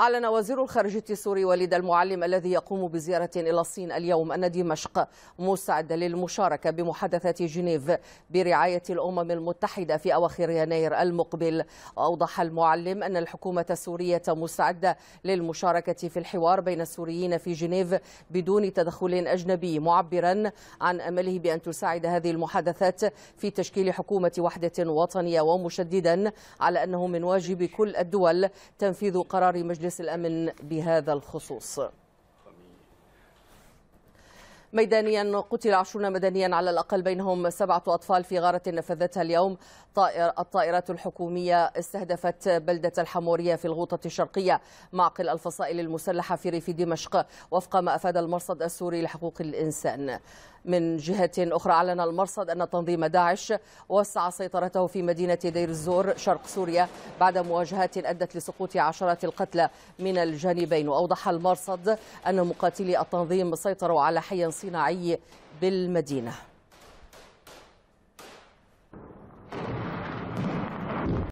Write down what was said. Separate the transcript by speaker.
Speaker 1: أعلن وزير الخارجية السوري وليد المعلم الذي يقوم بزيارة إلى الصين اليوم أن دمشق مستعدة للمشاركة بمحادثات جنيف برعاية الأمم المتحدة في أواخر يناير المقبل أوضح المعلم أن الحكومة السورية مستعدة للمشاركة في الحوار بين السوريين في جنيف بدون تدخل أجنبي معبرا عن أمله بأن تساعد هذه المحادثات في تشكيل حكومة وحدة وطنية ومشددا على أنه من واجب كل الدول تنفيذ قرار مجلس مجلس الأمن بهذا الخصوص ميدانيا قتل عشرون مدنيا على الأقل بينهم سبعة أطفال في غارة نفذتها اليوم طائر الطائرات الحكومية استهدفت بلدة الحمورية في الغوطة الشرقية معقل الفصائل المسلحة في ريف دمشق وفق ما أفاد المرصد السوري لحقوق الإنسان من جهة أخرى أعلن المرصد أن تنظيم داعش وسع سيطرته في مدينة دير الزور شرق سوريا بعد مواجهات أدت لسقوط عشرات القتلى من الجانبين وأوضح المرصد أن مقاتلي التنظيم سيطروا على حي صناعي بالمدينة